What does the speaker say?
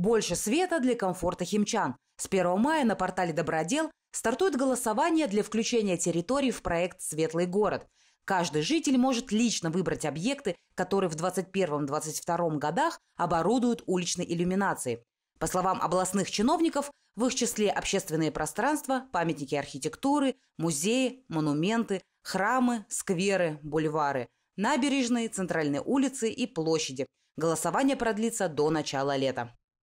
Больше света для комфорта химчан. С 1 мая на портале «Добродел» стартует голосование для включения территорий в проект «Светлый город». Каждый житель может лично выбрать объекты, которые в 2021-2022 годах оборудуют уличной иллюминацией. По словам областных чиновников, в их числе общественные пространства, памятники архитектуры, музеи, монументы, храмы, скверы, бульвары, набережные, центральные улицы и площади. Голосование продлится до начала лета.